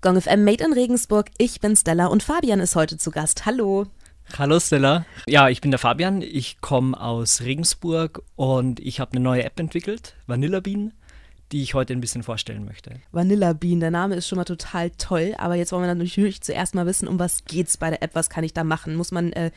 Gong FM Made in Regensburg. Ich bin Stella und Fabian ist heute zu Gast. Hallo. Hallo Stella. Ja, ich bin der Fabian. Ich komme aus Regensburg und ich habe eine neue App entwickelt, Vanilla Bean, die ich heute ein bisschen vorstellen möchte. Vanilla Bean, der Name ist schon mal total toll, aber jetzt wollen wir natürlich zuerst mal wissen, um was geht's bei der App, was kann ich da machen? Muss man äh,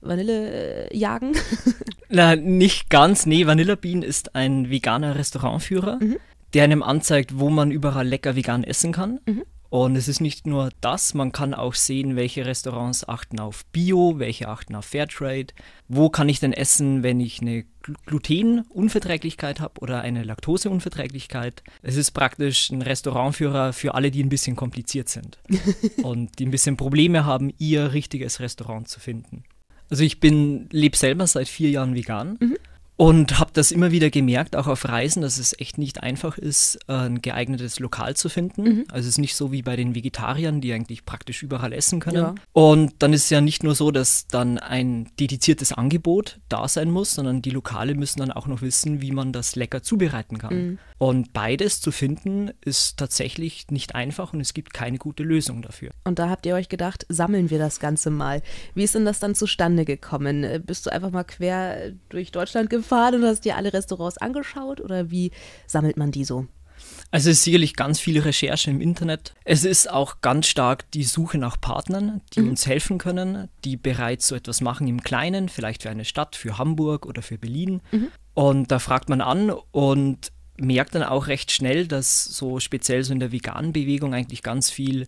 Vanille äh, jagen? Na, nicht ganz. Nee, Vanilla Bean ist ein veganer Restaurantführer, mhm. der einem anzeigt, wo man überall lecker vegan essen kann. Mhm und es ist nicht nur das, man kann auch sehen, welche Restaurants achten auf Bio, welche achten auf Fairtrade. Wo kann ich denn essen, wenn ich eine Glutenunverträglichkeit habe oder eine Laktoseunverträglichkeit? Es ist praktisch ein Restaurantführer für alle, die ein bisschen kompliziert sind und die ein bisschen Probleme haben, ihr richtiges Restaurant zu finden. Also ich bin lebe selber seit vier Jahren vegan. Mhm. Und habe das immer wieder gemerkt, auch auf Reisen, dass es echt nicht einfach ist, äh, ein geeignetes Lokal zu finden. Mhm. Also es ist nicht so wie bei den Vegetariern, die eigentlich praktisch überall essen können. Ja. Und dann ist es ja nicht nur so, dass dann ein dediziertes Angebot da sein muss, sondern die Lokale müssen dann auch noch wissen, wie man das lecker zubereiten kann. Mhm. Und beides zu finden ist tatsächlich nicht einfach und es gibt keine gute Lösung dafür. Und da habt ihr euch gedacht, sammeln wir das Ganze mal. Wie ist denn das dann zustande gekommen? Bist du einfach mal quer durch Deutschland gefahren? hingefahren und hast dir alle Restaurants angeschaut oder wie sammelt man die so? Also es ist sicherlich ganz viel Recherche im Internet. Es ist auch ganz stark die Suche nach Partnern, die mhm. uns helfen können, die bereits so etwas machen im Kleinen, vielleicht für eine Stadt, für Hamburg oder für Berlin. Mhm. Und da fragt man an und merkt dann auch recht schnell, dass so speziell so in der veganen Bewegung eigentlich ganz viel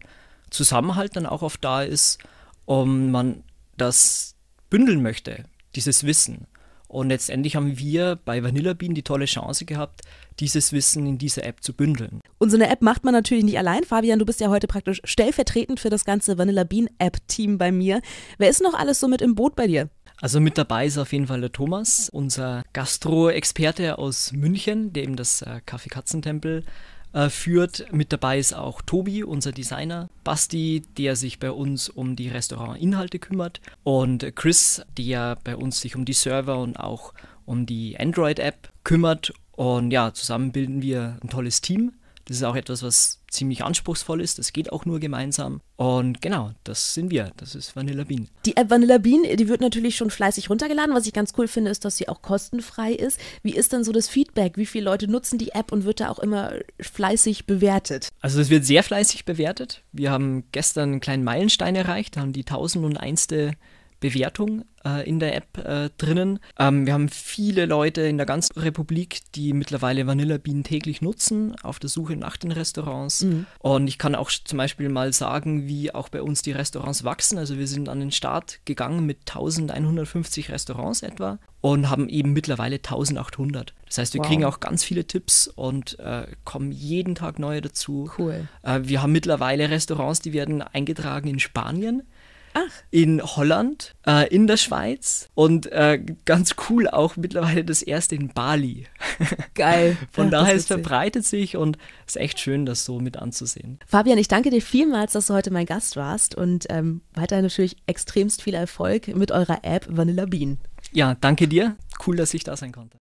Zusammenhalt dann auch oft da ist und man das bündeln möchte, dieses Wissen. Und letztendlich haben wir bei Vanilla Bean die tolle Chance gehabt, dieses Wissen in dieser App zu bündeln. Und so eine App macht man natürlich nicht allein. Fabian, du bist ja heute praktisch stellvertretend für das ganze Vanilla Bean App-Team bei mir. Wer ist noch alles so mit im Boot bei dir? Also mit dabei ist auf jeden Fall der Thomas, unser Gastro-Experte aus München, der eben das äh, Kaffeekatzentempel äh, führt. Mit dabei ist auch Tobi, unser Designer, Basti, der sich bei uns um die Restaurantinhalte kümmert und Chris, der bei uns sich um die Server und auch um die Android-App kümmert. Und ja, zusammen bilden wir ein tolles Team. Das ist auch etwas, was ziemlich anspruchsvoll ist. Das geht auch nur gemeinsam. Und genau, das sind wir. Das ist Vanilla Bean. Die App Vanilla Bean, die wird natürlich schon fleißig runtergeladen. Was ich ganz cool finde, ist, dass sie auch kostenfrei ist. Wie ist denn so das Feedback? Wie viele Leute nutzen die App und wird da auch immer fleißig bewertet? Also es wird sehr fleißig bewertet. Wir haben gestern einen kleinen Meilenstein erreicht, haben die 1001. Bewertung äh, in der App äh, drinnen. Ähm, wir haben viele Leute in der ganzen Republik, die mittlerweile Vanilla Bean täglich nutzen, auf der Suche nach den Restaurants. Mhm. Und ich kann auch zum Beispiel mal sagen, wie auch bei uns die Restaurants wachsen. Also wir sind an den Start gegangen mit 1150 Restaurants etwa und haben eben mittlerweile 1800. Das heißt, wir wow. kriegen auch ganz viele Tipps und äh, kommen jeden Tag neue dazu. Cool. Äh, wir haben mittlerweile Restaurants, die werden eingetragen in Spanien. Ach. in Holland, äh, in der Schweiz und äh, ganz cool auch mittlerweile das erste in Bali. Geil. Von ja, daher es verbreitet sich und es ist echt schön, das so mit anzusehen. Fabian, ich danke dir vielmals, dass du heute mein Gast warst und ähm, weiterhin natürlich extremst viel Erfolg mit eurer App Vanilla Bean. Ja, danke dir. Cool, dass ich da sein konnte.